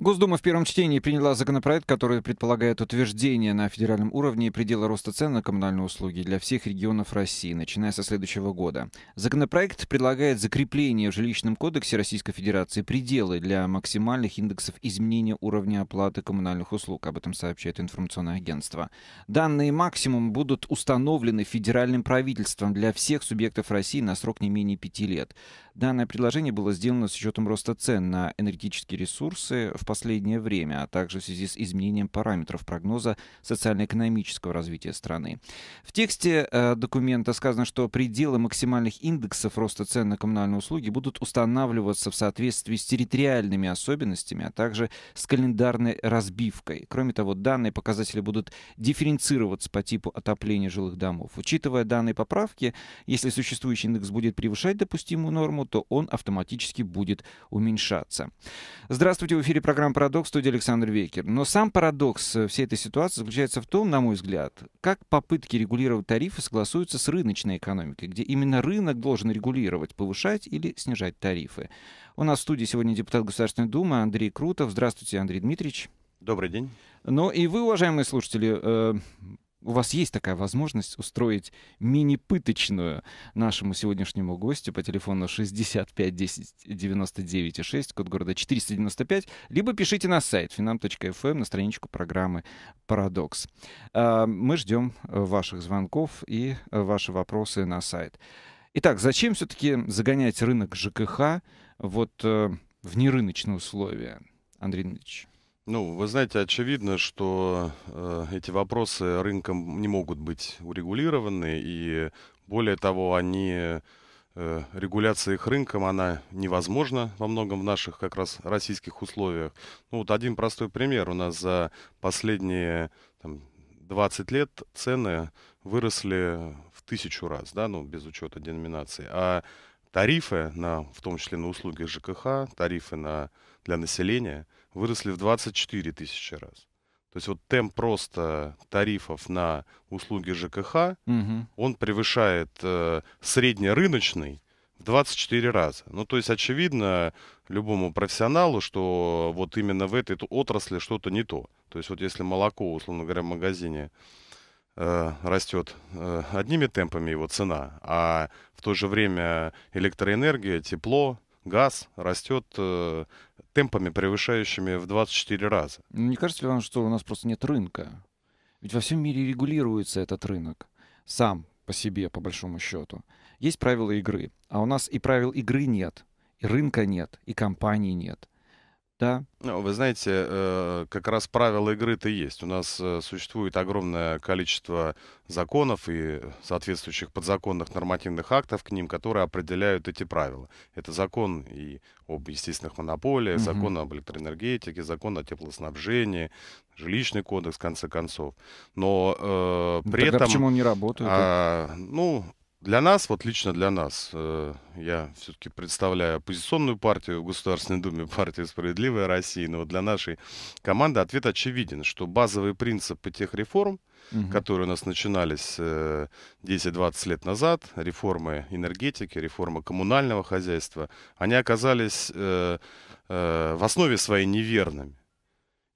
Госдума в первом чтении приняла законопроект, который предполагает утверждение на федеральном уровне предела роста цен на коммунальные услуги для всех регионов России, начиная со следующего года. Законопроект предлагает закрепление в жилищном кодексе Российской Федерации пределы для максимальных индексов изменения уровня оплаты коммунальных услуг. Об этом сообщает информационное агентство. Данные максимум будут установлены федеральным правительством для всех субъектов России на срок не менее пяти лет. Данное предложение было сделано с учетом роста цен на энергетические ресурсы в последнее время, а также в связи с изменением параметров прогноза социально-экономического развития страны. В тексте э, документа сказано, что пределы максимальных индексов роста цен на коммунальные услуги будут устанавливаться в соответствии с территориальными особенностями, а также с календарной разбивкой. Кроме того, данные показатели будут дифференцироваться по типу отопления жилых домов. Учитывая данные поправки, если существующий индекс будет превышать допустимую норму, то он автоматически будет уменьшаться. Здравствуйте, в эфире программа «Парадокс», студия Александр Вейкер. Но сам парадокс э, всей этой ситуации заключается в том, на мой взгляд, как попытки регулировать тарифы согласуются с рыночной экономикой, где именно рынок должен регулировать, повышать или снижать тарифы. У нас в студии сегодня депутат Государственной Думы Андрей Крутов. Здравствуйте, Андрей Дмитриевич. Добрый день. Ну и вы, уважаемые слушатели, э, у вас есть такая возможность устроить мини-пыточную нашему сегодняшнему гостю по телефону 65 10 99 и 6, код города 495, либо пишите на сайт finam.fm эм на страничку программы «Парадокс». А, мы ждем э, ваших звонков и э, ваши вопросы на сайт. Итак, зачем все-таки загонять рынок ЖКХ вот э, в нерыночные условия, Андрей Ильич? Ну, вы знаете, очевидно, что э, эти вопросы рынком не могут быть урегулированы, и более того, они э, регуляция их рынком, она невозможна во многом в наших как раз российских условиях. Ну, вот один простой пример. У нас за последние там, 20 лет цены выросли в тысячу раз, да, ну, без учета деноминации. А тарифы, на, в том числе на услуги ЖКХ, тарифы на, для населения – выросли в 24 тысячи раз. То есть вот темп просто тарифов на услуги ЖКХ, угу. он превышает э, среднерыночный в 24 раза. Ну, то есть очевидно любому профессионалу, что вот именно в этой отрасли что-то не то. То есть вот если молоко, условно говоря, в магазине э, растет э, одними темпами его цена, а в то же время электроэнергия, тепло, газ растет э, темпами, превышающими в 24 раза. Ну, не кажется ли вам, что у нас просто нет рынка? Ведь во всем мире регулируется этот рынок сам по себе, по большому счету. Есть правила игры, а у нас и правил игры нет, и рынка нет, и компаний нет. Да. Ну, вы знаете, э, как раз правила игры-то есть. У нас э, существует огромное количество законов и соответствующих подзаконных нормативных актов к ним, которые определяют эти правила. Это закон и об естественных монополиях, закон об электроэнергетике, закон о теплоснабжении, жилищный кодекс, в конце концов. Но э, ну, при Тогда этом... почему он не работает? А, ну, для нас, вот лично для нас, э, я все-таки представляю оппозиционную партию в Государственной Думе, партию «Справедливая Россия», но вот для нашей команды ответ очевиден, что базовые принципы тех реформ, угу. которые у нас начинались э, 10-20 лет назад, реформы энергетики, реформа коммунального хозяйства, они оказались э, э, в основе своей неверными.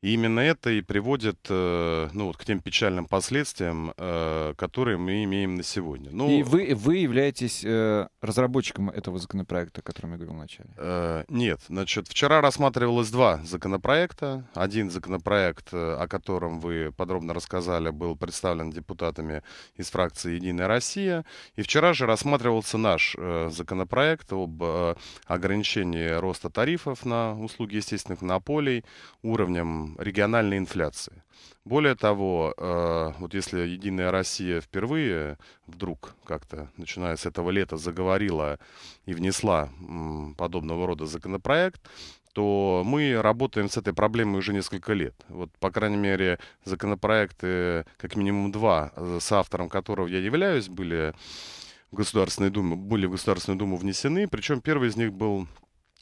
И именно это и приводит э, ну, вот к тем печальным последствиям, э, которые мы имеем на сегодня. Ну, и вы, вы являетесь э, разработчиком этого законопроекта, о котором я говорил вначале? нет. Значит, вчера рассматривалось два законопроекта. Один законопроект, о котором вы подробно рассказали, был представлен депутатами из фракции «Единая Россия». И вчера же рассматривался наш законопроект об ограничении роста тарифов на услуги естественных монополий уровнем региональной инфляции. Более того, э, вот если «Единая Россия» впервые вдруг как-то, начиная с этого лета, заговорила и внесла подобного рода законопроект, то мы работаем с этой проблемой уже несколько лет. Вот, по крайней мере, законопроекты, как минимум два, э, с автором которого я являюсь, были в Государственную Думу, были в Государственную Думу внесены. Причем первый из них был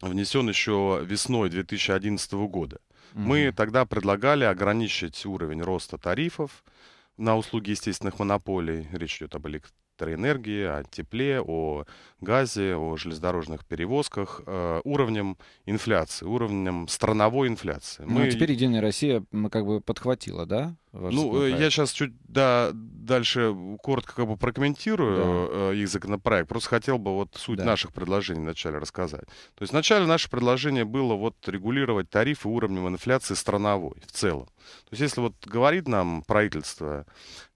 внесен еще весной 2011 года. Угу. Мы тогда предлагали ограничить уровень роста тарифов на услуги естественных монополий. Речь идет об электро электроэнергии, о тепле, о газе, о железнодорожных перевозках э, уровнем инфляции, уровнем страновой инфляции. Ну, а Мы... Ну, теперь Единая Россия как бы подхватила, да? Ну, э, я сейчас чуть да, дальше коротко как бы прокомментирую да. Э, их законопроект. Просто хотел бы вот суть да. наших предложений вначале рассказать. То есть вначале наше предложение было вот регулировать тарифы уровнем инфляции страновой в целом. То есть если вот говорит нам правительство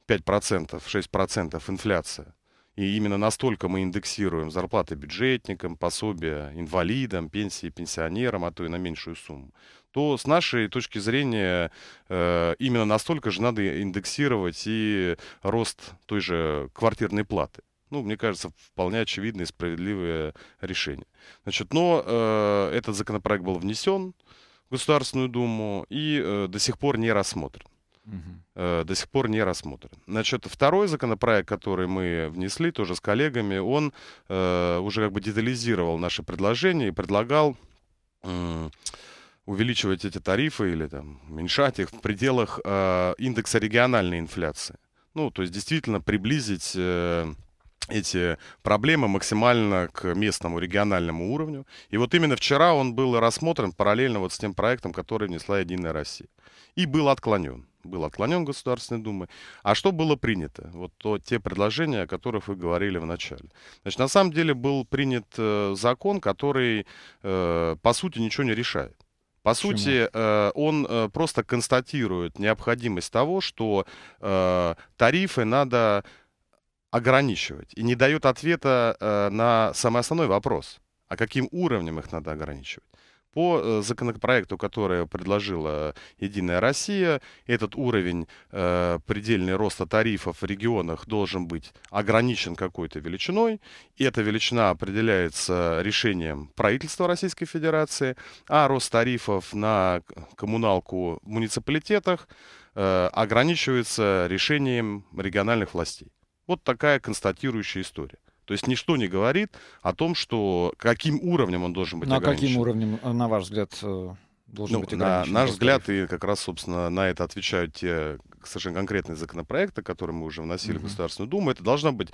5%, 6% инфляция. И именно настолько мы индексируем зарплаты бюджетникам, пособия инвалидам, пенсии пенсионерам, а то и на меньшую сумму, то с нашей точки зрения э, именно настолько же надо индексировать и рост той же квартирной платы. Ну, мне кажется, вполне очевидное и справедливое решение. Значит, но э, этот законопроект был внесен в Государственную Думу и э, до сих пор не рассмотрен. Э, до сих пор не рассмотрен. Значит, второй законопроект, который мы внесли тоже с коллегами, он э, уже как бы детализировал наши предложения и предлагал э, увеличивать эти тарифы или там уменьшать их в пределах э, индекса региональной инфляции. Ну, то есть действительно приблизить э, эти проблемы максимально к местному региональному уровню. И вот именно вчера он был рассмотрен параллельно вот с тем проектом, который внесла «Единая Россия». И был отклонен был отклонен Государственной Думой. А что было принято? Вот то, те предложения, о которых вы говорили в начале. Значит, на самом деле был принят э, закон, который, э, по сути, ничего не решает. По Почему? сути, э, он э, просто констатирует необходимость того, что э, тарифы надо ограничивать. И не дает ответа э, на самый основной вопрос. А каким уровнем их надо ограничивать? По э, законопроекту, который предложила «Единая Россия», этот уровень э, предельный роста тарифов в регионах должен быть ограничен какой-то величиной. И эта величина определяется решением правительства Российской Федерации, а рост тарифов на коммуналку в муниципалитетах э, ограничивается решением региональных властей. Вот такая констатирующая история. То есть ничто не говорит о том, что каким уровнем он должен быть На ограничен. каким уровнем, э, на ваш взгляд, э, должен ну, быть ограничен? На наш взгляд, и как раз, собственно, на это отвечают те совершенно конкретные законопроекты, которые мы уже вносили mm-hmm. в Государственную Думу, это должна быть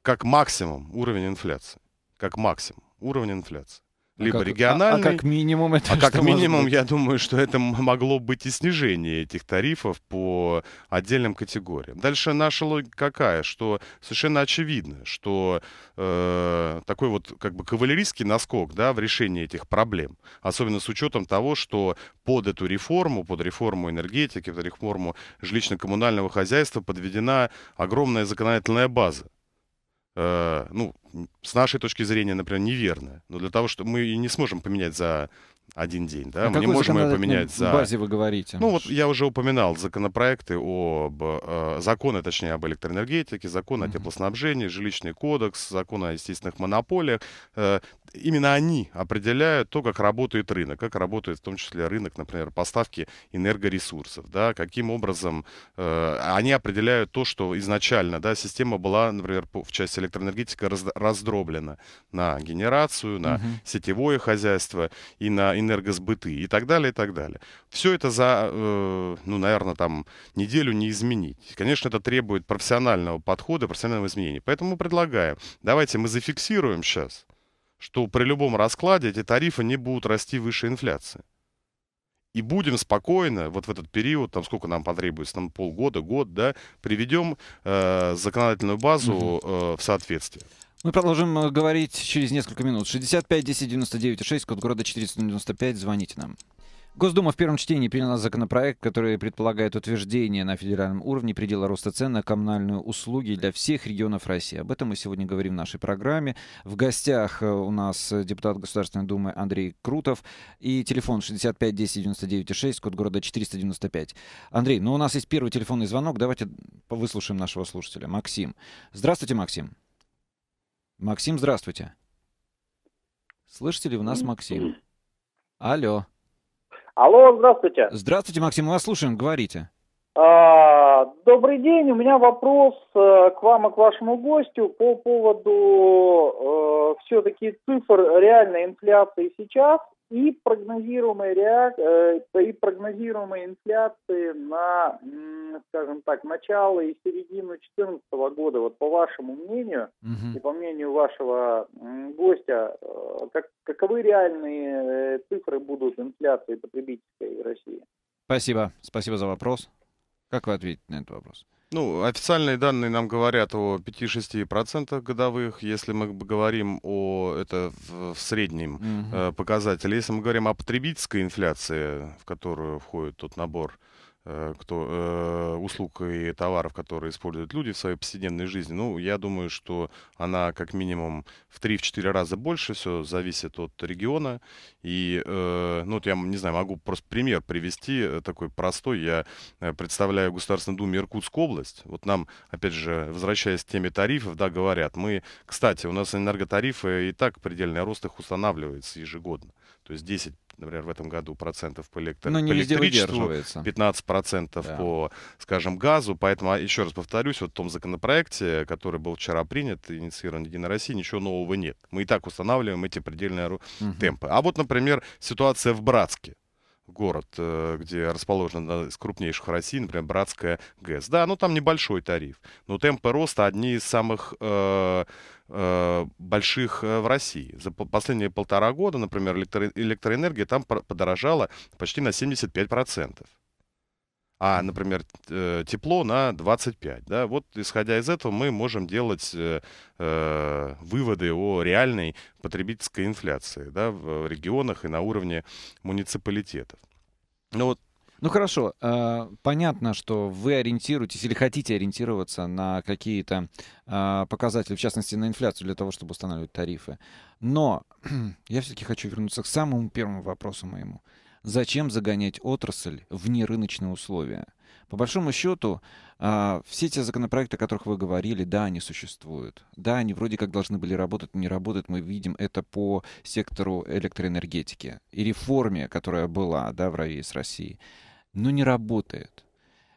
как максимум уровень инфляции. Как максимум уровень инфляции. А либо а как, региональный. А, а как минимум это А как минимум, я думаю, что это могло быть и снижение этих тарифов по отдельным категориям. Дальше наша логика какая, что совершенно очевидно, что э, такой вот как бы кавалерийский наскок да, в решении этих проблем, особенно с учетом того, что под эту реформу, под реформу энергетики, под реформу жилищно-коммунального хозяйства подведена огромная законодательная база. Э, ну, с нашей точки зрения, например, неверно. Но для того, что мы не сможем поменять за один день, да? А мы не можем ее поменять за... базе вы говорите? Ну, вот я уже упоминал законопроекты об... Э, законы, точнее, об электроэнергетике, закон о теплоснабжении, жилищный кодекс, закон о естественных монополиях. Э, именно они определяют то, как работает рынок, как работает в том числе рынок, например, поставки энергоресурсов, да, каким образом э, они определяют то, что изначально, да, система была, например, в части электроэнергетики раздроблена на генерацию, на угу. сетевое хозяйство и на энергосбыты и так далее, и так далее. Все это за, э, ну, наверное, там неделю не изменить. Конечно, это требует профессионального подхода, профессионального изменения. Поэтому мы предлагаем, давайте мы зафиксируем сейчас, что при любом раскладе эти тарифы не будут расти выше инфляции. И будем спокойно вот в этот период, там сколько нам потребуется, там полгода, год, да, приведем э, законодательную базу э, в соответствие. Мы продолжим э, говорить через несколько минут. 65 10 99 6, код города 495, звоните нам. Госдума в первом чтении приняла законопроект, который предполагает утверждение на федеральном уровне предела роста цен на коммунальные услуги для всех регионов России. Об этом мы сегодня говорим в нашей программе. В гостях э, у нас э, депутат Государственной Думы Андрей Крутов и телефон 65 10 99 6, код города 495. Андрей, ну у нас есть первый телефонный звонок, давайте выслушаем нашего слушателя. Максим. Здравствуйте, Максим. Максим, здравствуйте. Слышите ли у нас Максим? Алло. Алло, здравствуйте. Здравствуйте, Максим, мы вас слушаем, говорите. А, добрый день, у меня вопрос а, к вам и к вашему гостю по поводу а, э, все-таки цифр реальной инфляции сейчас и прогнозируемые реакции, э, и прогнозируемые инфляции на, скажем так, начало и середину 2014 года, вот по вашему мнению угу. и по мнению вашего гостя, э, как, каковы реальные э, цифры будут инфляции потребительской в России? Спасибо, спасибо за вопрос. Как вы ответите на этот вопрос? Ну, официальные данные нам говорят о 5-6% годовых, если мы говорим о это в, в среднем угу. э, показателе. Если мы говорим о потребительской инфляции, в которую входит тот набор Э, кто, э, услуг и товаров, которые используют люди в своей повседневной жизни, ну, я думаю, что она как минимум в 3-4 раза больше, все зависит от региона. И, э, ну, вот я, не знаю, могу просто пример привести, э, такой простой. Я э, представляю государственную думу Думе Иркутскую область. Вот нам, опять же, возвращаясь к теме тарифов, да, говорят, мы, кстати, у нас энерготарифы и так предельный рост их устанавливается ежегодно. То есть 10, например, в этом году процентов по, электро... Но не по электричеству, 15 процентов да. по, скажем, газу. Поэтому, а, еще раз повторюсь, вот в том законопроекте, который был вчера принят, инициирован Единой России, ничего нового нет. Мы и так устанавливаем эти предельные угу. темпы. А вот, например, ситуация в Братске город, э, где расположена из крупнейших России, например, Братская ГЭС. Да, ну там небольшой тариф, но темпы роста одни из самых э, э, больших э, в России. За последние полтора года, например, электроэнергия там подорожала почти на 75%. процентов а, например, э, тепло на 25. Да? Вот исходя из этого мы можем делать э, э, выводы о реальной потребительской инфляции да, в регионах и на уровне муниципалитетов. Ну вот ну хорошо, а, понятно, что вы ориентируетесь или хотите ориентироваться на какие-то а, показатели, в частности на инфляцию, для того, чтобы устанавливать тарифы. Но я все-таки хочу вернуться к самому первому вопросу моему. Зачем загонять отрасль в нерыночные условия? По большому счету, а, все те законопроекты, о которых вы говорили, да, они существуют. Да, они вроде как должны были работать, но не работают. Мы видим это по сектору электроэнергетики и реформе, которая была да, в России, с Россией. Но не работает.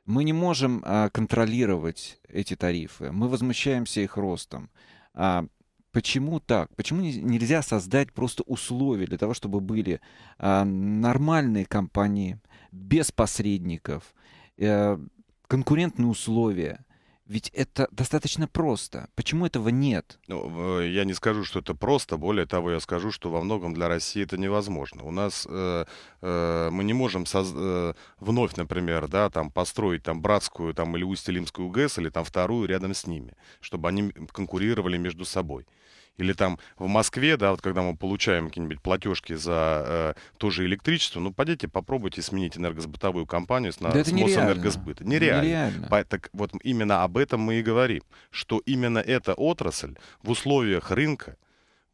Мы не можем а, контролировать эти тарифы. Мы возмущаемся их ростом. А, Почему так? Почему нельзя создать просто условия для того, чтобы были а, нормальные компании, без посредников, э, конкурентные условия? Ведь это достаточно просто. Почему этого нет? Ну, э, я не скажу, что это просто. Более того, я скажу, что во многом для России это невозможно. У нас э, э, мы не можем соз... э, вновь, например, да, там построить там братскую там или Усть-Илимскую ГЭС или там вторую рядом с ними, чтобы они конкурировали между собой. Или там в Москве, да, вот когда мы получаем какие-нибудь платежки за э, же электричество, ну, пойдите, попробуйте сменить энергосбытовую компанию на да это Мосэнергосбыта. Нереально. нереально. По, так вот именно об этом мы и говорим, что именно эта отрасль в условиях рынка,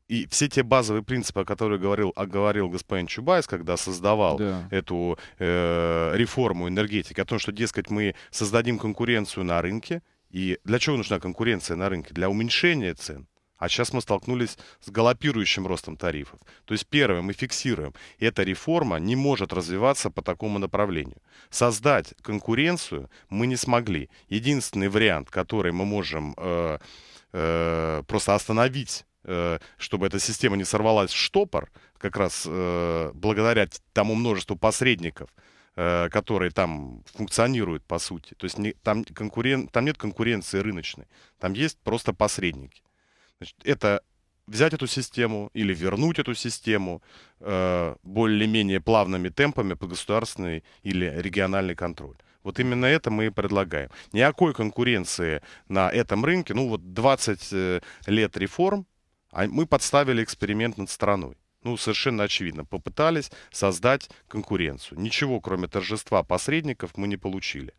и все те базовые принципы, о которых говорил, оговорил господин Чубайс, когда создавал да. эту э, реформу энергетики, о том, что, дескать, мы создадим конкуренцию на рынке. И для чего нужна конкуренция на рынке? Для уменьшения цен. А сейчас мы столкнулись с галопирующим ростом тарифов. То есть, первое, мы фиксируем, эта реформа не может развиваться по такому направлению. Создать конкуренцию мы не смогли. Единственный вариант, который мы можем э, э, просто остановить, э, чтобы эта система не сорвалась в штопор, как раз э, благодаря тому множеству посредников, э, которые там функционируют, по сути. То есть не, там, конкурен, там нет конкуренции рыночной, там есть просто посредники. Значит, это взять эту систему или вернуть эту систему э, более-менее плавными темпами под государственный или региональный контроль. Вот именно это мы и предлагаем. Никакой конкуренции на этом рынке, ну вот 20 э, лет реформ, а мы подставили эксперимент над страной ну, совершенно очевидно, попытались создать конкуренцию. Ничего, кроме торжества посредников, мы не получили.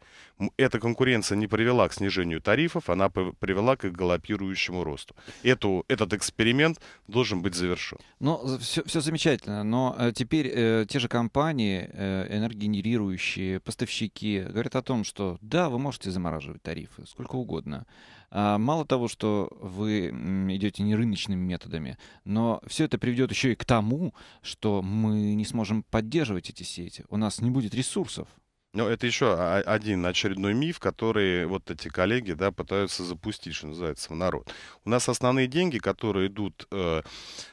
Эта конкуренция не привела к снижению тарифов, она привела к галопирующему росту. Эту, этот эксперимент должен быть завершен. Ну, все, все замечательно, но э, теперь э, те же компании, э, энергогенерирующие, поставщики говорят о том, что да, вы можете замораживать тарифы сколько угодно, а, мало того, что вы идете не рыночными методами, но все это приведет еще и к тому, что мы не сможем поддерживать эти сети. У нас не будет ресурсов. Ну, это еще один очередной миф, который вот эти коллеги да, пытаются запустить, что называется, в народ. У нас основные деньги, которые идут э,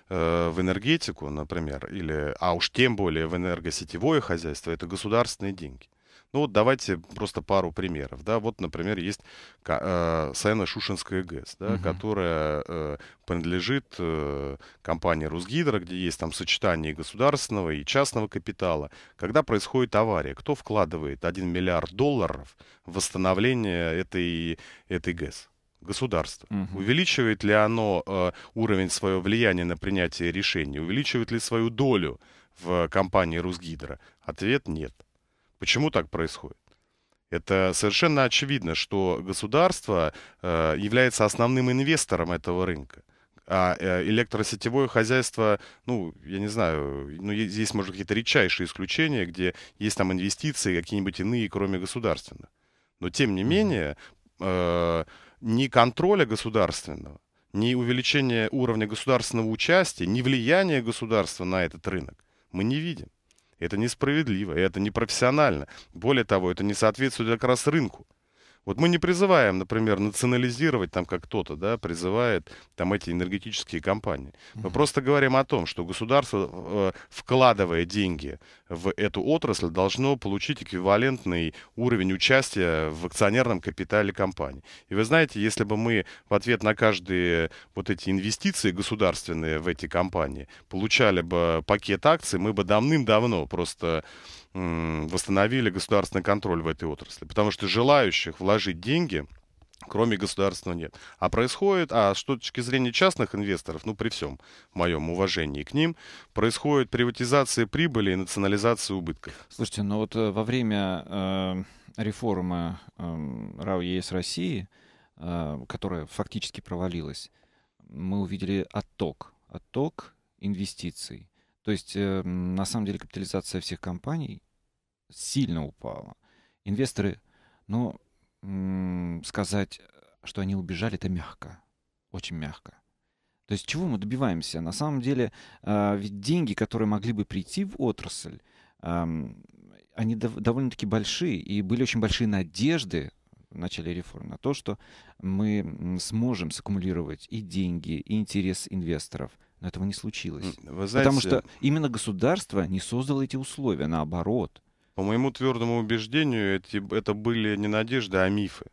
э, в энергетику, например, или, а уж тем более в энергосетевое хозяйство, это государственные деньги. Ну вот давайте просто пару примеров. Да? Вот, например, есть э, Саяно-Шушинская ГЭС, да, угу. которая э, принадлежит э, компании «Русгидро», где есть там сочетание государственного и частного капитала. Когда происходит авария, кто вкладывает 1 миллиард долларов в восстановление этой, этой ГЭС? государство? Угу. Увеличивает ли оно э, уровень своего влияния на принятие решений? Увеличивает ли свою долю в э, компании «Русгидро»? Ответ – нет. Почему так происходит? Это совершенно очевидно, что государство э, является основным инвестором этого рынка. А э, электросетевое хозяйство, ну, я не знаю, ну, здесь, может, какие-то редчайшие исключения, где есть там инвестиции какие-нибудь иные, кроме государственных. Но, тем не менее, э, ни контроля государственного, ни увеличения уровня государственного участия, ни влияния государства на этот рынок мы не видим. Это несправедливо, это непрофессионально. Более того, это не соответствует как раз рынку. Вот мы не призываем, например, национализировать там как кто-то, да, призывает там эти энергетические компании. Мы просто говорим о том, что государство, э, вкладывая деньги в эту отрасль, должно получить эквивалентный уровень участия в акционерном капитале компании. И вы знаете, если бы мы в ответ на каждые вот эти инвестиции государственные в эти компании получали бы пакет акций, мы бы давным-давно просто восстановили государственный контроль в этой отрасли. Потому что желающих вложить деньги кроме государственного нет. А происходит, а с точки зрения частных инвесторов, ну при всем моем уважении к ним, происходит приватизация прибыли и национализация убытков. Слушайте, ну вот э, во время э, реформы э, РАО ЕС России, э, которая фактически провалилась, мы увидели отток, отток инвестиций то есть, э, на самом деле, капитализация всех компаний сильно упала. Инвесторы, ну, сказать, что они убежали, это мягко, очень мягко. То есть чего мы добиваемся? На самом деле, а, ведь деньги, которые могли бы прийти в отрасль, они довольно-таки большие, и были очень большие надежды в начале реформ на то, что мы сможем саккумулировать и деньги, и интерес инвесторов – но этого не случилось. Вы знаете, Потому что именно государство не создало эти условия, наоборот. По моему твердому убеждению, эти, это были не надежды, а мифы.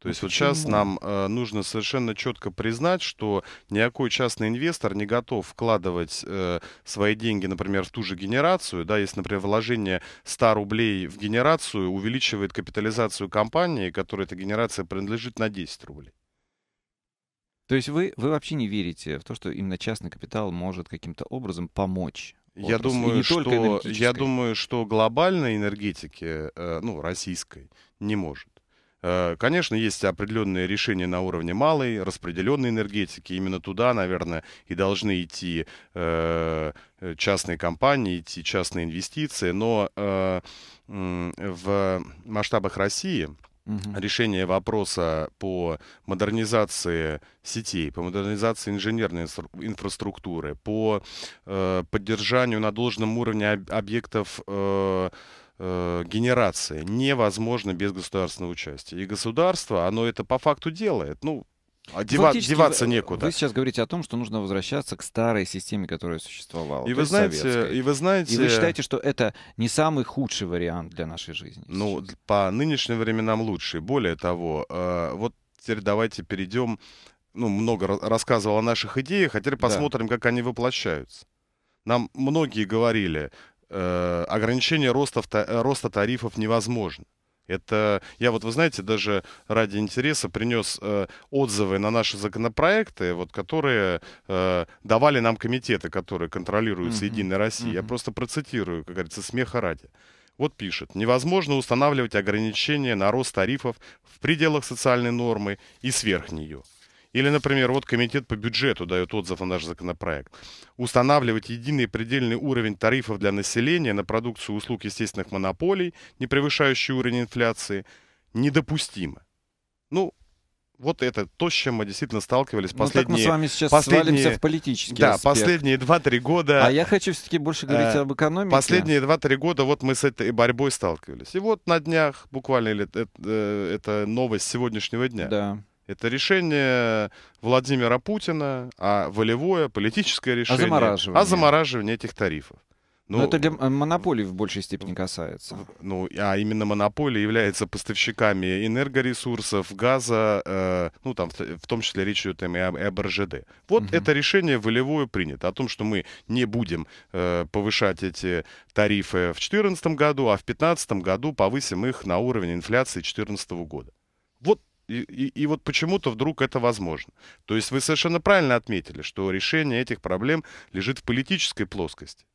То ну есть Почему? вот сейчас нам э, нужно совершенно четко признать, что никакой частный инвестор не готов вкладывать э, свои деньги, например, в ту же генерацию. Да, если, например, вложение 100 рублей в генерацию увеличивает капитализацию компании, которой эта генерация принадлежит на 10 рублей. То есть вы, вы вообще не верите в то, что именно частный капитал может каким-то образом помочь? Я думаю, что, я думаю, что глобальной энергетики, э, ну, российской, не может. Э, конечно, есть определенные решения на уровне малой, распределенной энергетики. Именно туда, наверное, и должны идти э, частные компании, идти частные инвестиции. Но в масштабах России угу. решение вопроса по модернизации сетей, по модернизации инженерной инфраструктуры, по э, поддержанию на должном уровне объектов э, э, генерации невозможно без государственного участия. И государство, оно это по факту делает. Ну, а дева, деваться некуда. Вы сейчас говорите о том, что нужно возвращаться к старой системе, которая существовала. И вы знаете, советской. и вы знаете, и вы считаете, что это не самый худший вариант для нашей жизни? Ну, сейчас? по нынешним временам лучший, Более того, э, вот теперь давайте перейдем. Ну, много рассказывал о наших идеях, а теперь посмотрим, да. как они воплощаются. Нам многие говорили, э, ограничение роста, э, роста тарифов невозможно. Это я вот, вы знаете, даже ради интереса принес э, отзывы на наши законопроекты, вот, которые э, давали нам комитеты, которые контролируются mm-hmm. Единой Россией. Mm-hmm. Я просто процитирую, как говорится, смеха ради. Вот пишет, невозможно устанавливать ограничения на рост тарифов в пределах социальной нормы и сверх нее. Или, например, вот комитет по бюджету дает отзыв на наш законопроект. Устанавливать единый предельный уровень тарифов для населения на продукцию услуг естественных монополий, не превышающий уровень инфляции, недопустимо. Ну, вот это то, с чем мы действительно сталкивались ну, последние... Ну, так мы с вами сейчас последние, свалимся в политический Да, аспект. последние 2-3 года... А я хочу все-таки больше говорить э, об экономике. Последние 2-3 года вот мы с этой борьбой сталкивались. И вот на днях, буквально, это, э, это новость сегодняшнего дня. Да. Это решение Владимира Путина, а волевое политическое а решение. О замораживании. О замораживании этих тарифов. Ну, Но ну, это для э, монополий в большей степени касается. Ну, а именно монополии являются поставщиками энергоресурсов, газа, э, ну там в том числе речь идет и об, и об РЖД. Вот угу. это решение волевое принято о том, что мы не будем э, повышать эти тарифы в 2014 году, а в 2015 году повысим их на уровень инфляции 2014 года и, и, вот почему-то вдруг это возможно. То есть вы совершенно правильно отметили, что решение этих проблем лежит в политической плоскости.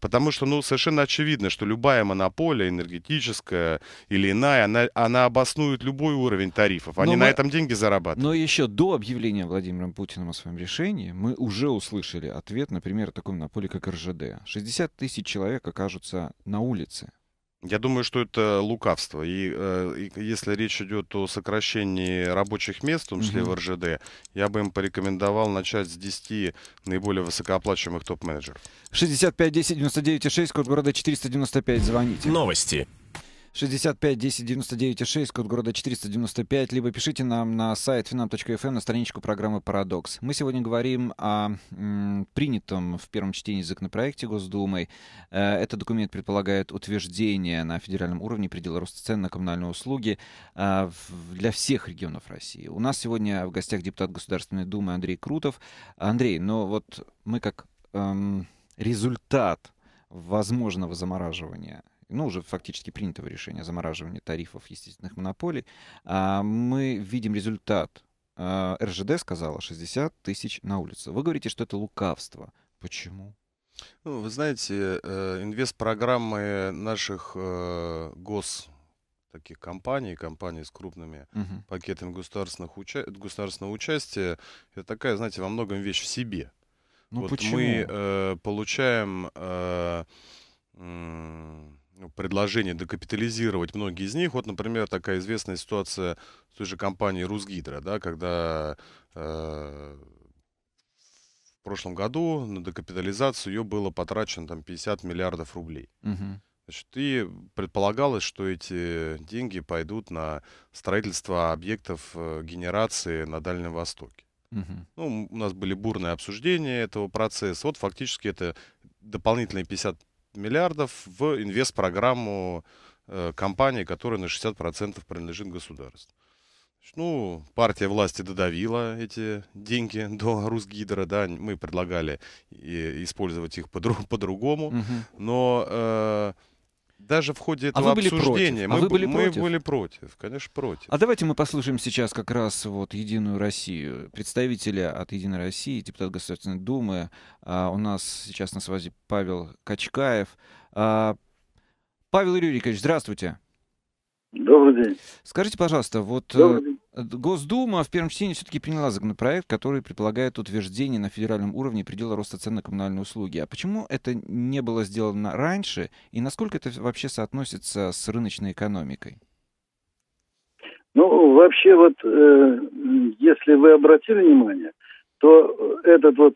Потому что, ну, совершенно очевидно, что любая монополия, энергетическая или иная, она, она обоснует любой уровень тарифов. Они мы, на этом деньги зарабатывают. Но еще до объявления Владимиром Путиным о своем решении мы уже услышали ответ, например, о такой монополии, как РЖД. 60 тысяч человек окажутся на улице. Я думаю, что это лукавство. И, э, и если речь идет о сокращении рабочих мест, в том числе угу. в РЖД, я бы им порекомендовал начать с 10 наиболее высокооплачиваемых топ-менеджеров. 65 10 99 6, код города 495, звоните. Новости. 65 10 99 6, код города 495, либо пишите нам на сайт finam.fm эм на страничку программы «Парадокс». Мы сегодня говорим о принятом в первом чтении законопроекте Госдумой. Э, этот документ предполагает утверждение на федеральном уровне предела роста цен на коммунальные услуги э, для всех регионов России. У нас сегодня в гостях депутат Государственной Думы Андрей Крутов. Андрей, но ну вот мы как эм, результат возможного замораживания ну, уже фактически принятого решения о замораживании тарифов естественных монополий, а мы видим результат. А, РЖД сказала 60 тысяч на улице. Вы говорите, что это лукавство. Почему? Ну, вы знаете, э, инвест-программы наших э, гос таких компаний, компаний с крупными угу. Uh-huh. пакетами государственных уча- государственного участия, это такая, знаете, во многом вещь в себе. Ну, вот почему? мы э, получаем э, э, ну, предложение докапитализировать многие из них. Вот, например, такая известная ситуация с той же компанией «Русгидро», да, когда э, в прошлом году на докапитализацию ее было потрачено там, 50 миллиардов рублей. Угу. Значит, и предполагалось, что эти деньги пойдут на строительство объектов э, генерации на Дальнем Востоке. Угу. Ну, у нас были бурные обсуждения этого процесса. Вот фактически это дополнительные 50 миллиардов в инвест-программу э, компании, которая на 60% принадлежит государству. Ну, партия власти додавила эти деньги до Русгидро, да, мы предлагали э, использовать их по-другому, по, угу. но э, даже в ходе а этого а вы были обсуждения против? А мы, вы были мы против? были против, конечно, против. А давайте мы послушаем сейчас как раз вот Единую Россию, представителя от Единой России, депутат Государственной Думы. А, у нас сейчас на связи Павел Качкаев. А, Павел Юрьевич, здравствуйте. Добрый день. Скажите, пожалуйста, вот э, день. Госдума в первом чтении все-таки приняла законопроект, который предполагает утверждение на федеральном уровне предела роста цен на коммунальные услуги. А почему это не было сделано раньше и насколько это вообще соотносится с рыночной экономикой? Ну, вообще вот, э, если вы обратили внимание, то э, этот вот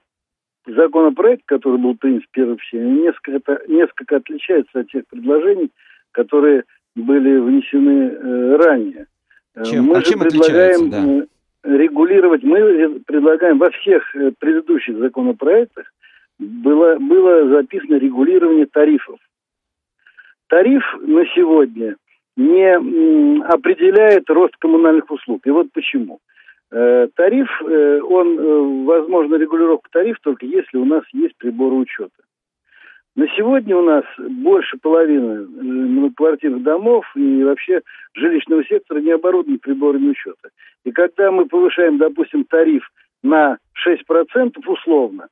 законопроект, который был принят в первом чтении, несколько, несколько отличается от тех предложений, которые были внесены э, ранее. Э, чем, мы а чем предлагаем да? регулировать, мы предлагаем во всех э, предыдущих законопроектах было, было записано регулирование тарифов. Тариф на сегодня не определяет рост коммунальных услуг. И вот почему. Э, тариф, он, возможно, регулировка тариф только если у нас есть приборы учета. На сегодня у нас больше половины э, многоквартирных домов и вообще жилищного сектора не оборудованы приборами учета. И когда мы повышаем, допустим, тариф на 6% условно,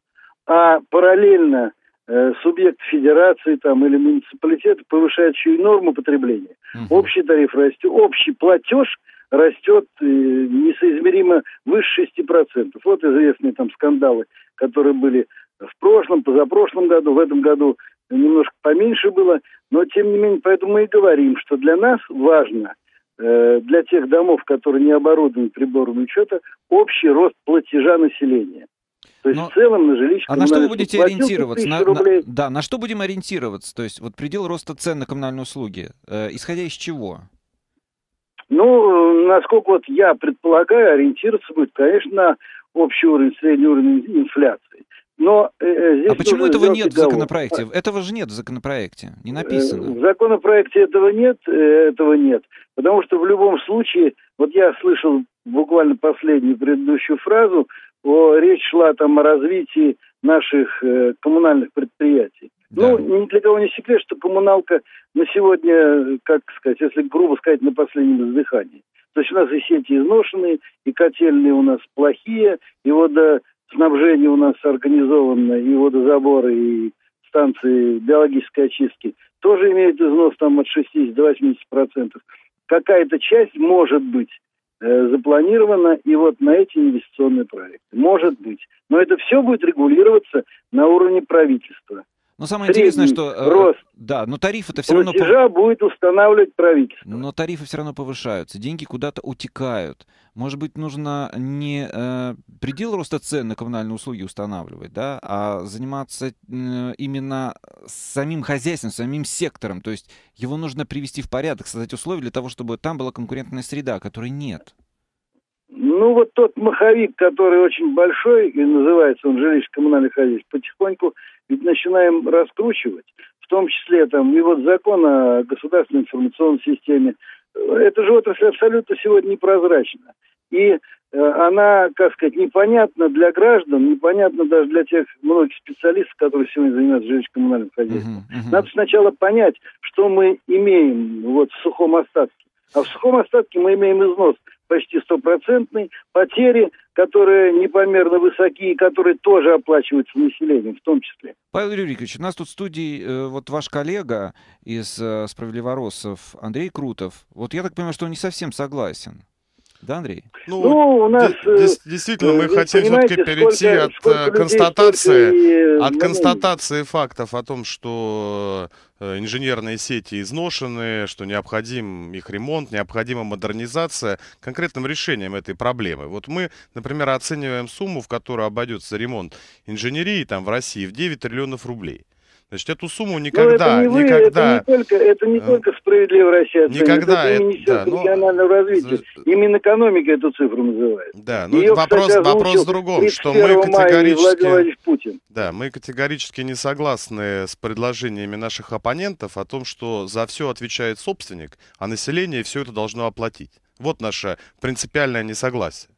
а параллельно э, субъект федерации там, или муниципалитет повышает еще и норму потребления, угу. общий тариф растет, общий платеж растет э, несоизмеримо выше 6%. Вот известные там скандалы, которые были в прошлом, позапрошлом году, в этом году немножко поменьше было, но тем не менее, поэтому мы и говорим, что для нас важно э, для тех домов, которые не оборудованы прибором учета, общий рост платежа населения. То есть Но... в целом на жилищном А на что вы будете ориентироваться? На, на, да, на что будем ориентироваться? То есть вот предел роста цен на коммунальные услуги, э, исходя из чего? Ну, насколько вот я предполагаю, ориентироваться будет, конечно, на общий уровень, средний уровень инфляции. Но, э, э, здесь а почему этого нет договор. в законопроекте? Этого же нет в законопроекте, не э, написано. В законопроекте этого нет, э, этого нет. Потому что в любом случае, вот я слышал буквально последнюю предыдущую фразу, о, речь шла там о развитии наших э, коммунальных предприятий. Да. Ну, ни для кого не секрет, что коммуналка на сегодня, как сказать, если грубо сказать, на последнем издыхании. То есть у нас и сети изношенные, и котельные у нас плохие, и вода снабжение у нас организовано, и водозаборы, и станции биологической очистки, тоже имеют износ там от 60 до 80 процентов. Какая-то часть может быть э, запланирована и вот на эти инвестиционные проекты. Может быть. Но это все будет регулироваться на уровне правительства. Но самое интересное, что... Э, рост да, но тарифы это все равно... пов... будет устанавливать правительство. Но тарифы все равно повышаются, деньги куда-то утекают. Может быть, нужно не э, предел роста цен на коммунальные услуги устанавливать, да, а заниматься э, именно самим хозяйством, самим сектором. То есть его нужно привести в порядок, создать условия для того, чтобы там была конкурентная среда, которой нет. Ну, вот тот маховик, который очень большой, и называется он жилищно-коммунальный хозяйство, потихоньку ведь начинаем раскручивать, в том числе там и вот закон о государственной информационной системе. Эта же отрасль абсолютно сегодня непрозрачна. И э, она, как сказать, непонятна для граждан, непонятна даже для тех многих специалистов, которые сегодня занимаются жилищно-коммунальным хозяйством. Uh-huh, uh-huh. Надо сначала понять, что мы имеем вот в сухом остатке. А в сухом остатке мы имеем износ – почти стопроцентной, потери, которые непомерно высоки и которые тоже оплачиваются населением в том числе. Павел Юрьевич, у нас тут в студии э, вот ваш коллега из э, Справедливороссов Андрей Крутов. Вот я так понимаю, что он не совсем согласен. Да, Андрей? Ну, ну у нас... Э, действительно, мы хотели все-таки перейти э, сколько, от сколько констатации, людей, от констатации фактов о том, что э, инженерные сети изношены, что необходим их ремонт, необходима модернизация, конкретным решением этой проблемы. Вот мы, например, оцениваем сумму, в которую обойдется ремонт инженерии там, в России в 9 триллионов рублей. Значит, эту сумму ну, никогда, это не вы, никогда... Это не только, это не э, только справедливо рассчитывается, никогда, это, это не да, ну, регионального ну, развития. За... Э, и эту цифру называет. Да, ну Ее, вопрос, кстати, вопрос в другом, что мы категорически... Путин. Да, мы категорически не согласны с предложениями наших оппонентов о том, что за все отвечает собственник, а население все это должно оплатить. Вот наше принципиальное несогласие.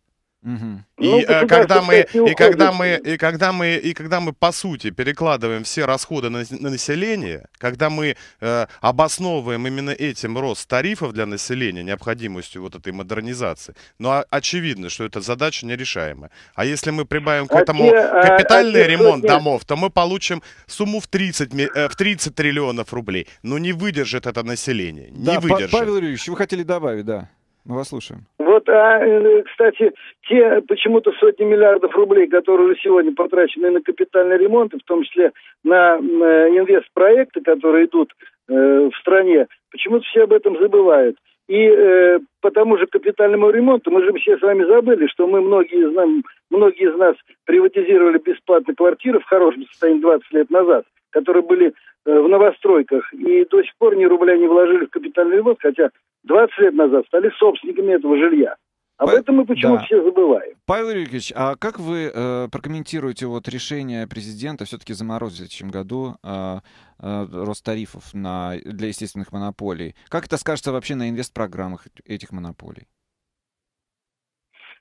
Ну, э, и, когда мы, и когда мы, и когда мы, и когда мы по сути перекладываем все расходы на, на население, когда мы э, обосновываем именно этим рост тарифов для населения, необходимостью вот этой модернизации, но ну, а, очевидно, что эта задача нерешаемая. А если мы прибавим к а этому а, капитальный ремонт домов, то мы получим сумму в 30, э, в 30 триллионов рублей. Но не выдержит это население. Не да, выдержит. Павел Юрьевич, вы хотели добавить, да. Мы вас слушаем. Вот, а, э, кстати, те почему-то сотни миллиардов рублей, которые уже сегодня потрачены на капитальный ремонт, и в том числе на, на э, инвестпроекты, которые идут э, в стране, почему-то все об этом забывают. И э, по тому же капитальному ремонту мы же все с вами забыли, что мы многие из, нам, многие из нас приватизировали бесплатные квартиры в хорошем состоянии 20 лет назад, которые были э, в новостройках, и до сих пор ни рубля не вложили в капитальный ремонт, хотя 20 лет назад стали собственниками этого жилья. Об По... этом мы почему-то да. все забываем. Павел Юрьевич, а как вы э, прокомментируете вот решение президента все-таки заморозить в следующем году э, э, рост тарифов на, для естественных монополий? Как это скажется вообще на инвестпрограммах этих монополий?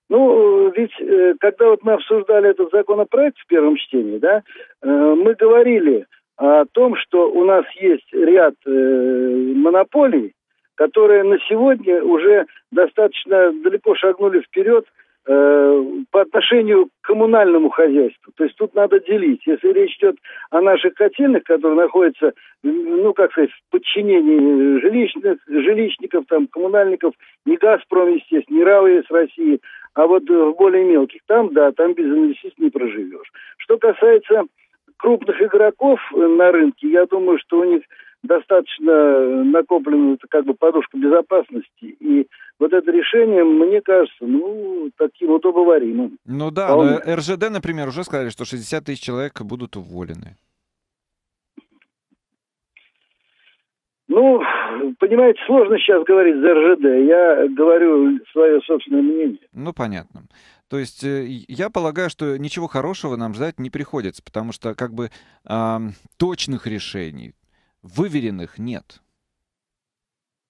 Ну, ведь э, когда вот мы обсуждали этот законопроект в первом чтении, да, э, мы говорили о том, что у нас есть ряд э, монополий, которые на сегодня уже достаточно далеко шагнули вперед э, по отношению к коммунальному хозяйству. То есть тут надо делить. Если речь идет о наших котельных, которые находятся, ну, как сказать, в подчинении жилищных, жилищников, там, коммунальников, не «Газпром», естественно, не «Рава» из России, а вот э, в более мелких, там, да, там без инвестиций не проживешь. Что касается крупных игроков э, на рынке, я думаю, что у них достаточно накоплена как бы подушка безопасности. И вот это решение, мне кажется, ну, таким вот обговоримым. Ну да, а он... РЖД, например, уже сказали, что 60 тысяч человек будут уволены. Ну, понимаете, сложно сейчас говорить за РЖД. Я говорю свое собственное мнение. Ну, понятно. То есть э, я полагаю, что ничего хорошего нам ждать не приходится, потому что как бы э, точных решений, Выверенных нет.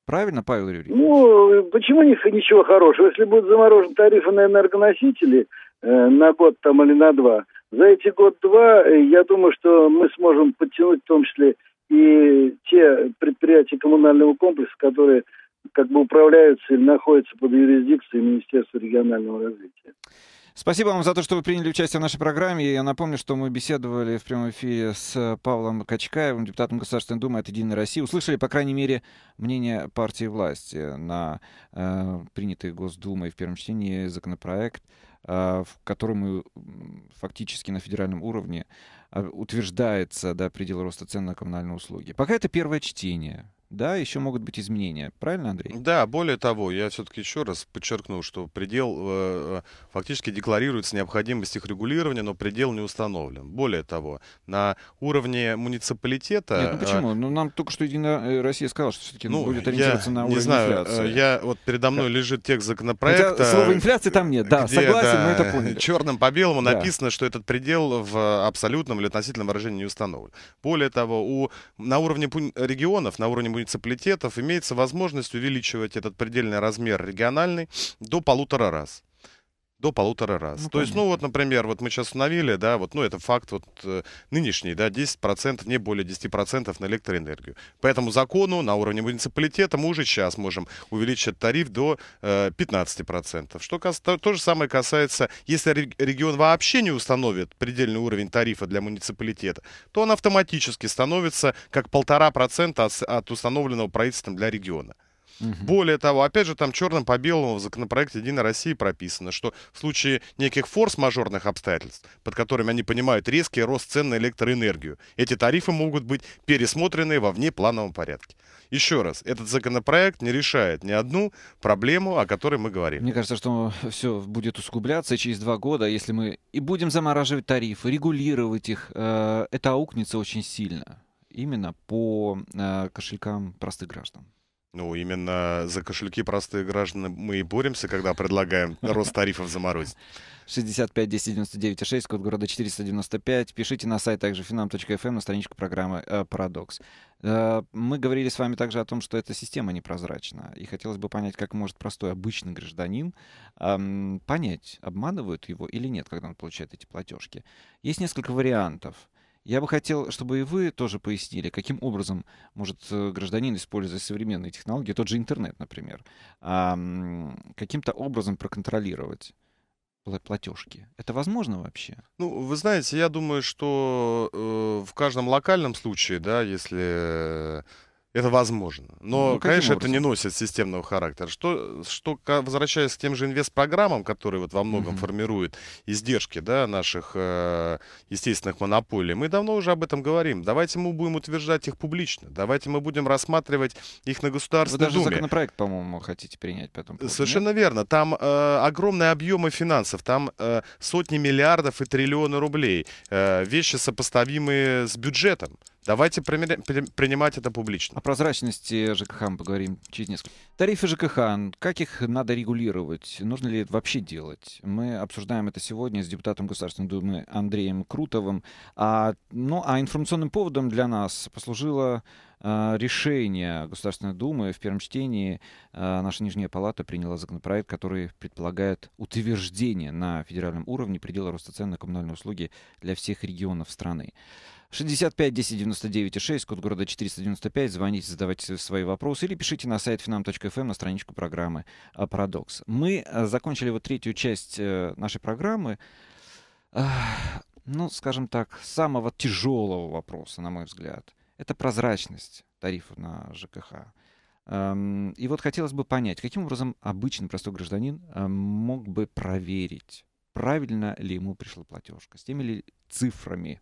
Правильно, Павел Юрьевич? Ну, э, почему ничего хорошего? Если будут заморожены тарифы на энергоносители э, на год там или на два, за эти год-два, э, я думаю, что мы сможем подтянуть в том числе и те предприятия коммунального комплекса, которые как бы управляются или находятся под юрисдикцией Министерства регионального развития. Спасибо вам за то, что вы приняли участие в нашей программе. Я напомню, что мы беседовали в прямом эфире с Павлом Качкаевым, депутатом Государственной Думы от «Единой России». Услышали, по крайней мере, мнение партии власти на э, принятый Госдумой в первом чтении законопроект, э, в котором мы фактически на федеральном уровне э, утверждается да, предел роста цен на коммунальные услуги. Пока это первое чтение да, еще могут быть изменения. Правильно, Андрей? Да, более того, я все-таки еще раз подчеркну, что предел э, э, фактически декларируется необходимость их регулирования, но предел не установлен. Более того, на уровне муниципалитета... Нет, ну э, почему? Э, ну нам только что Единая э, Россия сказала, что все-таки ну, будет ориентироваться я на уровень не знаю, инфляции. Я, вот передо мной как? лежит текст законопроекта... Хотя слова инфляции там нет, да, где, согласен, да, мы это поняли. Черным по белому да. написано, что этот предел в абсолютном или относительном выражении не установлен. Более того, у, на уровне регионов, на уровне муниципалитетов имеется возможность увеличивать этот предельный размер региональный до полутора раз до полутора раз. Ну, То есть, ну вот, например, вот мы сейчас установили, да, вот, ну это факт вот э, нынешний, да, 10%, не более 10% на электроэнергию. По этому закону на уровне муниципалитета мы уже сейчас можем увеличить тариф до э, 15%. Что кас... то, то же самое касается, если регион вообще не установит предельный уровень тарифа для муниципалитета, то он автоматически становится как полтора процента от установленного правительством для региона. Угу. Более того, опять же, там черным по белому в законопроекте «Единой России» прописано, что в случае неких форс-мажорных обстоятельств, под которыми они понимают резкий рост цен на электроэнергию, эти тарифы могут быть пересмотрены во внеплановом порядке. Еще раз, этот законопроект не решает ни одну проблему, о которой мы говорим. Мне кажется, что все будет усугубляться через два года, если мы и будем замораживать тарифы, регулировать их. Э, это аукнется очень сильно именно по э, кошелькам простых граждан. Ну, именно за кошельки простые граждан мы и боремся, когда предлагаем рост тарифов заморозить. 65 10 99 6, код города 495. Пишите на сайт также finam.fm эм, на страничку программы э, «Парадокс». Э, мы говорили с вами также о том, что эта система непрозрачна. И хотелось бы понять, как может простой обычный гражданин понять, обманывают его или нет, когда он получает эти платежки. Есть несколько вариантов. Я бы хотел, чтобы и вы тоже пояснили, каким образом может э, гражданин, используя современные технологии, тот же интернет, например, каким-то образом проконтролировать платежки. Это возможно вообще? Ну, вы знаете, я думаю, что э, в каждом локальном случае, да, если это возможно. Но, ну, конечно, это не носит системного характера. Что, что возвращаясь к тем же инвест-программам, которые вот во многом mm-hmm. формируют издержки да, наших э, естественных монополий, мы давно уже об этом говорим. Давайте мы будем утверждать их публично. Давайте мы будем рассматривать их на государственной Вы даже думе. законопроект, по-моему, хотите принять потом. Совершенно нет? верно. Там э, огромные объемы финансов. Там э, сотни миллиардов и триллионы рублей. Э, вещи, сопоставимые с бюджетом. Давайте принимать это публично. О прозрачности ЖКХ мы поговорим через несколько. Тарифы ЖКХ, как их надо регулировать? Нужно ли это вообще делать? Мы обсуждаем это сегодня с депутатом Государственной Думы Андреем Крутовым. А, ну, а информационным поводом для нас послужило э, решение Государственной Думы в первом чтении э, наша Нижняя Палата приняла законопроект, который предполагает утверждение на федеральном уровне предела роста цен на коммунальные услуги для всех регионов страны. 65 10 99 6, код города 495. Звоните, задавайте свои вопросы или пишите на сайт finam.fm эм на страничку программы «А «Парадокс». Мы э, закончили вот третью часть э, нашей программы ну, скажем так, самого тяжелого вопроса, на мой взгляд, это прозрачность тарифов на ЖКХ. Эм, и вот хотелось бы понять, каким образом обычный простой гражданин э, мог бы проверить, правильно ли ему пришла платежка, с теми ли цифрами,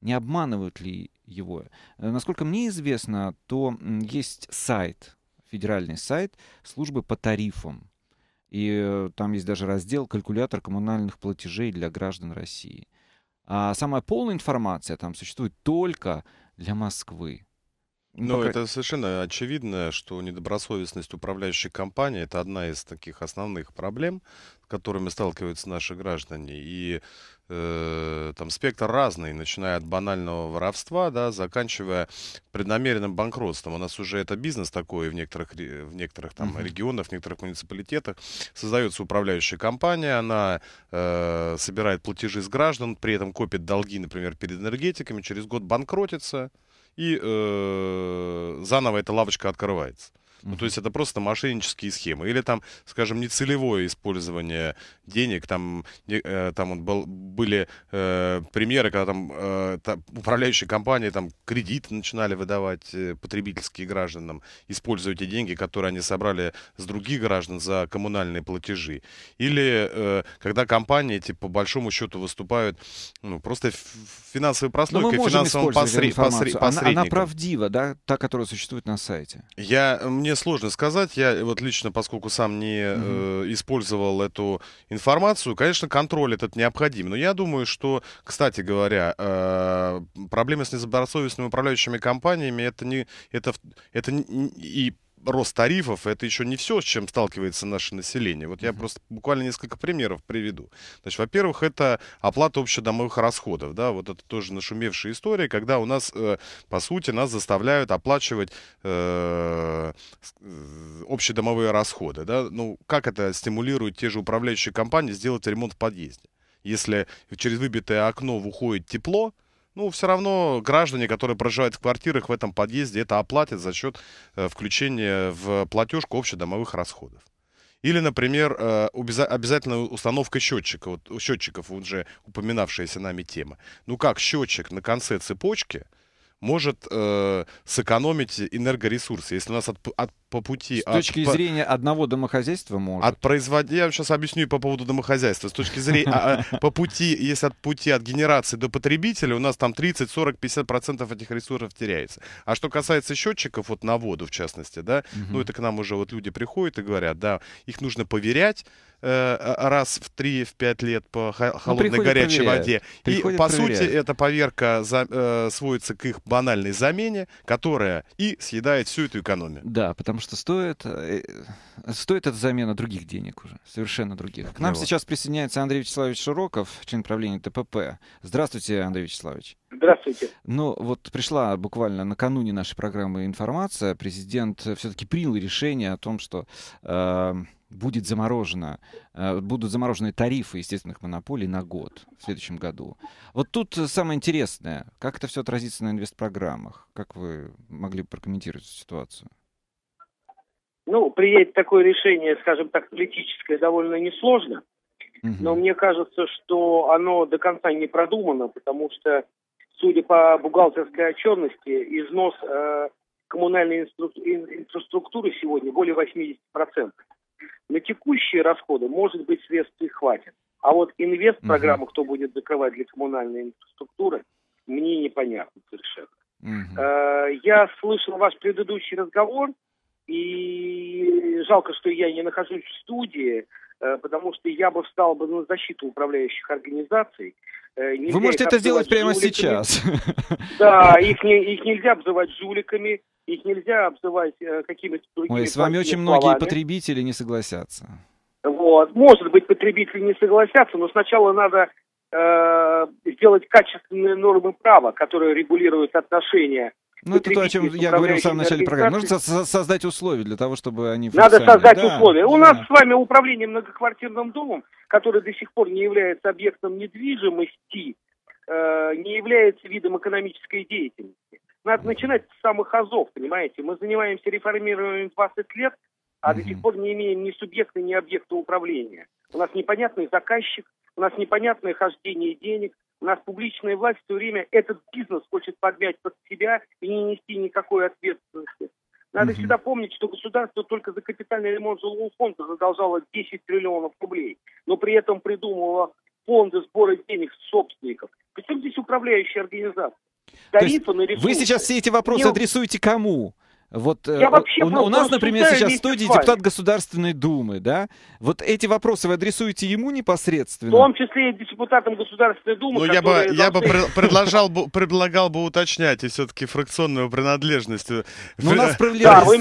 не обманывают ли его. Э, насколько мне известно, то есть сайт, федеральный сайт службы по тарифам. И э, там есть даже раздел «Калькулятор коммунальных платежей для граждан России». А самая полная информация там существует только для Москвы. Но ну, Пока... это совершенно очевидно, что недобросовестность управляющей компании – это одна из таких основных проблем, с которыми сталкиваются наши граждане. И э, там спектр разный, начиная от банального воровства, да, заканчивая преднамеренным банкротством. У нас уже это бизнес такой в некоторых, в некоторых там, uh-huh. регионах, в некоторых муниципалитетах. Создается управляющая компания, она э, собирает платежи с граждан, при этом копит долги, например, перед энергетиками, через год банкротится – и э, заново эта лавочка открывается. Ну, то есть это просто мошеннические схемы. Или там, скажем, нецелевое использование денег. Там, э, там он был, были э, примеры, когда там, э, там управляющие компании там кредит начинали выдавать э, потребительские гражданам, используя эти деньги, которые они собрали с других граждан за коммунальные платежи. Или э, когда компании, типа, по большому счету выступают ну, просто финансовой ну, прослойкой, финансовым посредником. Она, она правдива, да, та, которая существует на сайте? Я, мне мне сложно сказать. Я э, вот лично, поскольку сам не mm-hmm. э, использовал эту информацию, конечно, контроль этот необходим. Но я думаю, что, кстати говоря, э, проблемы с незаборосовестными управляющими компаниями это не это это не, и рост тарифов это еще не все, с чем сталкивается наше население. Вот я просто буквально несколько примеров приведу. Значит, во-первых, это оплата общедомовых расходов. Да? Вот это тоже нашумевшая история, когда у нас, э, по сути, нас заставляют оплачивать э, э общедомовые расходы. Да? Ну, как это стимулирует те же управляющие компании сделать ремонт в подъезде? Если через выбитое окно выходит тепло, ну, все равно граждане, которые проживают в квартирах в этом подъезде, это оплатят за счет э, включения в платежку общедомовых расходов. Или, например, э, обязательная установка счетчика, вот счетчиков уже упоминавшаяся нами тема. Ну как счетчик на конце цепочки – может э, сэкономить энергоресурсы. Если у нас от, от по пути... С от, точки по, зрения одного домохозяйства может? От производ... Я сейчас объясню по поводу домохозяйства. С точки зрения... А, а, по пути, если от пути от генерации до потребителя, у нас там 30, 40, 50 процентов этих ресурсов теряется. А что касается счетчиков, вот на воду в частности, да, ну это к нам уже вот люди приходят и говорят, да, их нужно поверять, Э, а, раз в 3-5 лет по ну, холодной ну, горячей проверяют. воде. Приходит, и, по проверяют. сути, эта поверка за, э, сводится к их банальной замене, которая и съедает всю эту экономию. Да, потому что стоит, э, стоит эта замена других денег уже, совершенно других. К нам ну, сейчас присоединяется Андрей Вячеславович Широков, член правления ТПП. Здравствуйте, Андрей Вячеславович. Здравствуйте. Ну, вот пришла буквально накануне нашей программы информация. Президент э, все-таки принял решение о том, что... Э, будет заморожено, э, будут заморожены тарифы естественных монополий на год в следующем году. Вот тут э, самое интересное, как это все отразится на инвестпрограммах? Как вы могли бы прокомментировать эту ситуацию? Ну, принять такое решение, скажем так, политическое довольно несложно. Угу. Но мне кажется, что оно до конца не продумано, потому что, судя по бухгалтерской отчетности, износ э, коммунальной инстру... инфраструктуры сегодня более 80%. На текущие расходы, может быть, средств и хватит. А вот инвест-программу, угу. кто будет закрывать для коммунальной инфраструктуры, мне непонятно совершенно. Угу. Э, я слышал ваш предыдущий разговор, и жалко, что я не нахожусь в студии, э, потому что я бы встал бы на защиту управляющих организаций. Э, нельзя Вы можете это сделать прямо жуликами. сейчас. Да, их, не, их нельзя обзывать жуликами, их нельзя обзывать э, какими-то другими... Ой, с вами очень словами. многие потребители не согласятся. Вот. Может быть, потребители не согласятся, но сначала надо э, сделать качественные нормы права, которые регулируют отношения ну, это то, о чем я говорил в самом начале программы. Нужно со создать условия для того, чтобы они... Надо создать да, условия. Да. У нас с вами управление многоквартирным домом, которое до сих пор не является объектом недвижимости, э, не является видом экономической деятельности. Надо начинать с самых азов, понимаете? Мы занимаемся реформированием 20 лет, а до сих пор не имеем ни субъекта, ни объекта управления. У нас непонятный заказчик, у нас непонятное хождение денег, у нас публичная власть все время этот бизнес хочет подмять под себя и не нести никакой ответственности. Надо mm-hmm. всегда помнить, что государство только за капитальный ремонт жилого фонда задолжало 10 триллионов рублей, но при этом придумывало фонды сбора денег собственников. Причем здесь управляющая организация? Корицын То есть вы сейчас все эти вопросы не... адресуете кому? Вот э, я у, у нас, например, сейчас в студии депутат Государственной Думы, да? Вот эти вопросы вы адресуете ему непосредственно? В том числе и депутатам Государственной Думы. Ну, я бы, я бы предложил, предлагал бы уточнять и все-таки фракционную принадлежность. Ну, у нас справедливо... да, вы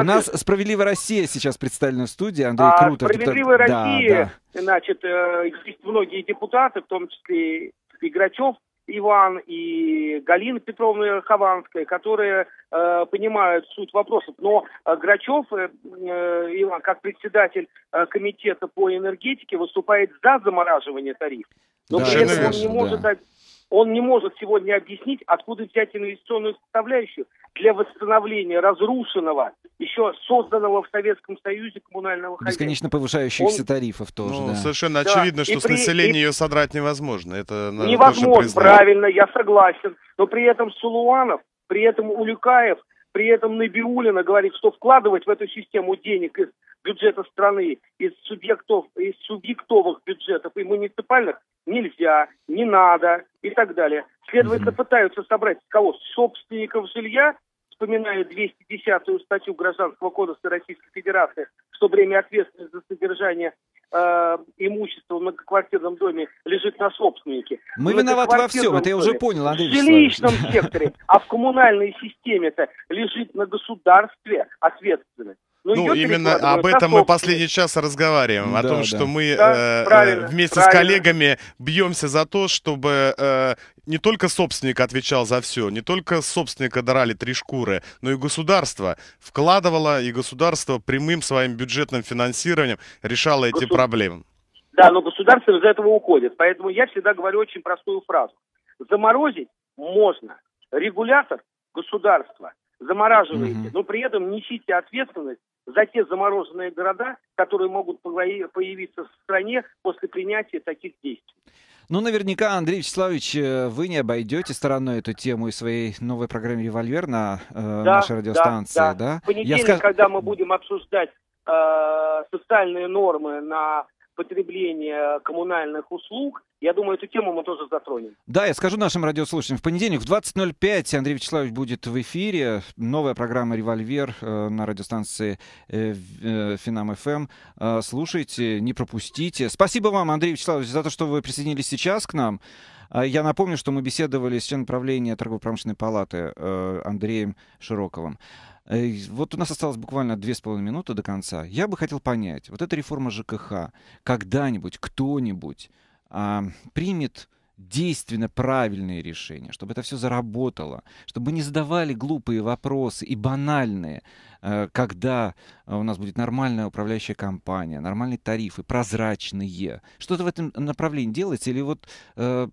У нас «Справедливая Россия» сейчас представлена в студии, Андрей а, Крутов. «Справедливая депутат... Россия», да, да. значит, э, многие депутаты, в том числе и Грачев, Иван и Галина Петровна Хованская, которые э, понимают суть вопросов. Но э, Грачев, э, э, Иван, как председатель э, комитета по энергетике, выступает за замораживание тарифов. Но да, при этом он не может да он не может сегодня объяснить, откуда взять инвестиционную составляющую для восстановления разрушенного, еще созданного в Советском Союзе коммунального хозяйства. Бесконечно повышающихся он... тарифов тоже. Ну, да. Совершенно да. очевидно, что и с при... населения и... ее содрать невозможно. Это надо Невозможно, правильно, я согласен. Но при этом Сулуанов, при этом Улюкаев, при этом Набиулина говорит, что вкладывать в эту систему денег из бюджета страны, из субъектов, из субъектовых бюджетов и муниципальных нельзя, не надо и так далее. Следовательно, пытаются собрать кого? Собственников жилья, вспоминаю 210-ю статью Гражданского кодекса Российской Федерации, что время ответственности за содержание э, имущества в многоквартирном доме лежит на собственнике. Мы в виноваты во всем, это я уже понял, Андрей В жилищном секторе, а в коммунальной системе это лежит на государстве ответственность. Но ну, ну именно об этом мы последний час разговариваем, да, о том, да. что мы да, э, э правильно, вместе правильно. с коллегами бьемся за то, чтобы э, не только собственник отвечал за все, не только собственника драли три шкуры, но и государство вкладывало, и государство прямым своим бюджетным финансированием решало эти Госу... проблемы. Да, но государство из этого уходит. Поэтому я всегда говорю очень простую фразу. Заморозить можно. Регулятор государства замораживаете, угу. но при этом несите ответственность за те замороженные города, которые могут появиться в стране после принятия таких действий. Ну, наверняка, Андрей Вячеславович, э, вы не обойдете стороной эту тему и своей новой программе «Револьвер» на э, да, нашей радиостанции, да? да. да? В понедельник, Я скаж... когда мы будем обсуждать э, социальные нормы на потребление коммунальных услуг, я думаю, тему мы тоже затронем. Да, я скажу нашим радиослушателям. В понедельник в 20.05 Андрей Вячеславович будет в эфире. Новая программа «Револьвер» э, на радиостанции э, э, Финам ФМ. Слушайте, не пропустите. Спасибо вам, Андрей Вячеславович, за то, что вы присоединились сейчас к нам. А я напомню, что мы беседовали с членом правления торгово-промышленной палаты Андреем Широковым. Вот у нас осталось буквально две с половиной минуты до конца. Я бы хотел понять, вот эта реформа ЖКХ, когда-нибудь кто-нибудь а, примет действенно правильные решения, чтобы это все заработало, чтобы не задавали глупые вопросы и банальные, Э, когда э, у нас будет нормальная управляющая компания, нормальные тарифы, прозрачные. Что-то в этом направлении делается? Или вот э,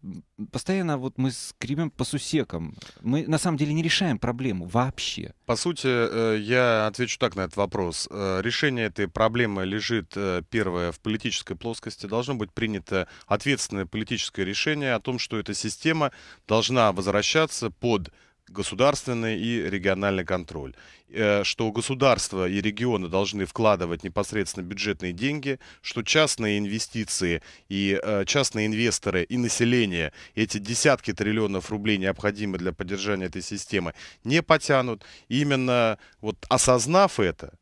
постоянно вот мы скребем по сусекам? Мы на самом деле не решаем проблему вообще. По сути, э, я отвечу так на этот вопрос. Решение этой проблемы лежит, первое, в политической плоскости. Должно быть принято ответственное политическое решение о том, что эта система должна возвращаться под государственный и региональный контроль. Э, что государство и регионы должны вкладывать непосредственно бюджетные деньги, что частные инвестиции и э, частные инвесторы и население эти десятки триллионов рублей необходимы для поддержания этой системы не потянут. Именно вот осознав это,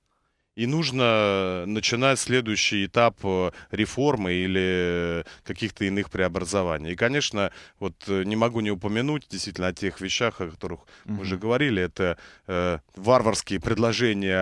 и нужно начинать следующий этап э, реформы или э, каких-то иных преобразований. И, конечно, вот э, не могу не упомянуть действительно о тех вещах, о которых mm мы уже говорили. Это э, варварские предложения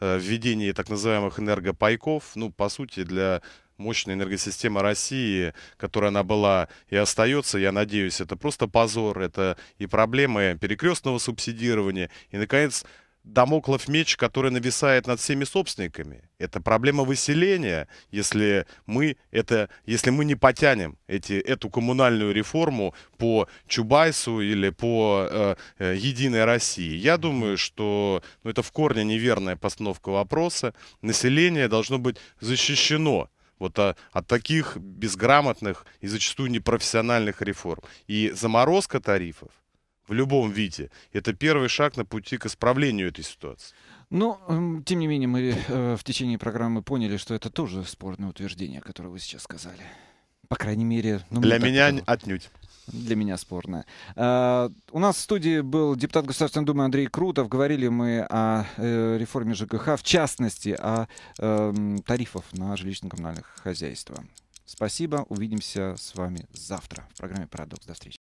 о введении так называемых энергопайков. Ну, по сути, для мощная энергосистема России, которая она была и остается, я надеюсь, это просто позор, это и проблемы перекрестного субсидирования, и, наконец, дамоклов меч, который нависает над всеми собственниками. Это проблема выселения, если мы, это, если мы не потянем эти, эту коммунальную реформу по Чубайсу или по э, э Единой России. Я думаю, что ну, это в корне неверная постановка вопроса. Население должно быть защищено вот а, от таких безграмотных и зачастую непрофессиональных реформ. И заморозка тарифов – в любом виде. Это первый шаг на пути к исправлению этой ситуации. Но, ну, эм, тем не менее, мы э, в течение программы поняли, что это тоже спорное утверждение, которое вы сейчас сказали. По крайней мере... Ну, Для меня было. отнюдь. Для меня спорное. Uh, у нас в студии был депутат Государственной Думы Андрей Крутов. Говорили мы о э, реформе ЖКХ, в частности, о э, тарифах на жилищно коммунальных хозяйства. Спасибо. Увидимся с вами завтра в программе «Парадокс». До встречи.